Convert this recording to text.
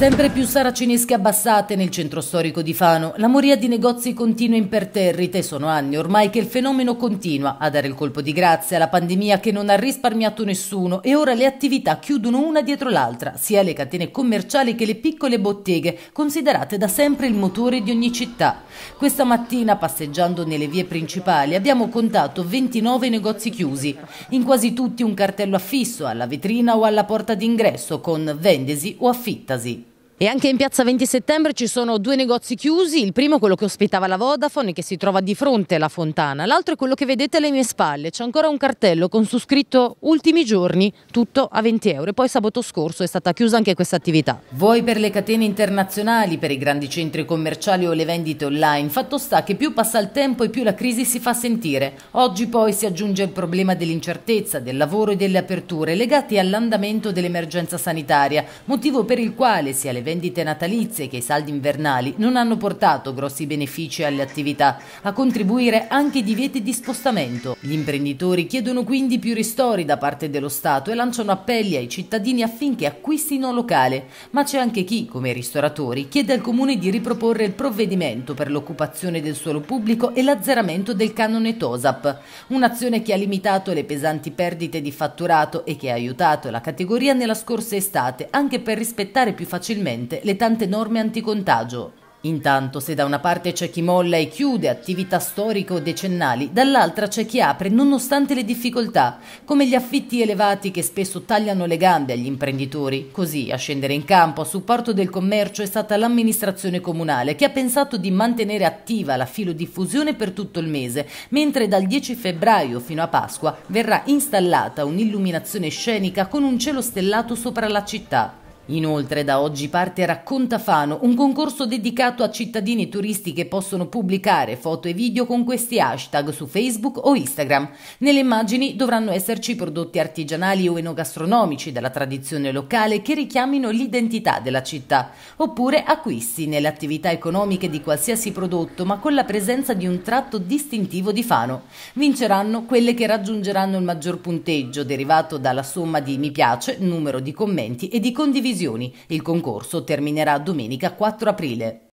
Sempre più saracinesche abbassate nel centro storico di Fano. La moria di negozi continua imperterrita e sono anni ormai che il fenomeno continua a dare il colpo di grazia alla pandemia che non ha risparmiato nessuno e ora le attività chiudono una dietro l'altra, sia le catene commerciali che le piccole botteghe, considerate da sempre il motore di ogni città. Questa mattina, passeggiando nelle vie principali, abbiamo contato 29 negozi chiusi. In quasi tutti un cartello affisso alla vetrina o alla porta d'ingresso con vendesi o affittasi. E anche in piazza 20 settembre ci sono due negozi chiusi, il primo quello che ospitava la Vodafone che si trova di fronte alla fontana, l'altro è quello che vedete alle mie spalle, c'è ancora un cartello con su scritto ultimi giorni, tutto a 20 euro e poi sabato scorso è stata chiusa anche questa attività. Vuoi per le catene internazionali, per i grandi centri commerciali o le vendite online, fatto sta che più passa il tempo e più la crisi si fa sentire. Oggi poi si aggiunge il problema dell'incertezza, del lavoro e delle aperture legati all'andamento dell'emergenza sanitaria, motivo per il quale sia le vendite vendite natalizie che i saldi invernali non hanno portato grossi benefici alle attività, a contribuire anche i divieti di spostamento. Gli imprenditori chiedono quindi più ristori da parte dello Stato e lanciano appelli ai cittadini affinché acquistino locale, ma c'è anche chi, come i ristoratori, chiede al Comune di riproporre il provvedimento per l'occupazione del suolo pubblico e l'azzeramento del canone TOSAP, un'azione che ha limitato le pesanti perdite di fatturato e che ha aiutato la categoria nella scorsa estate anche per rispettare più facilmente vigente le tante norme anticontagio. Intanto se da una parte c'è chi molla e chiude attività storiche o decennali dall'altra c'è chi apre nonostante le difficoltà, come gli affitti elevati che spesso tagliano le gambe agli imprenditori. Così a scendere in campo a supporto del commercio è stata l'amministrazione comunale che ha pensato di mantenere attiva la filodiffusione per tutto il mese, mentre dal 10 febbraio fino a Pasqua verrà installata un'illuminazione scenica con un cielo stellato sopra la città. Inoltre da oggi parte Racconta Fano, un concorso dedicato a cittadini e turisti che possono pubblicare foto e video con questi hashtag su Facebook o Instagram. Nelle immagini dovranno esserci prodotti artigianali o enogastronomici della tradizione locale che richiamino l'identità della città, oppure acquisti nelle attività economiche di qualsiasi prodotto ma con la presenza di un tratto distintivo di Fano. Vinceranno quelle che raggiungeranno il maggior punteggio derivato dalla somma di mi piace, numero di commenti e di condivisione decisioni. Il concorso terminerà domenica 4 aprile.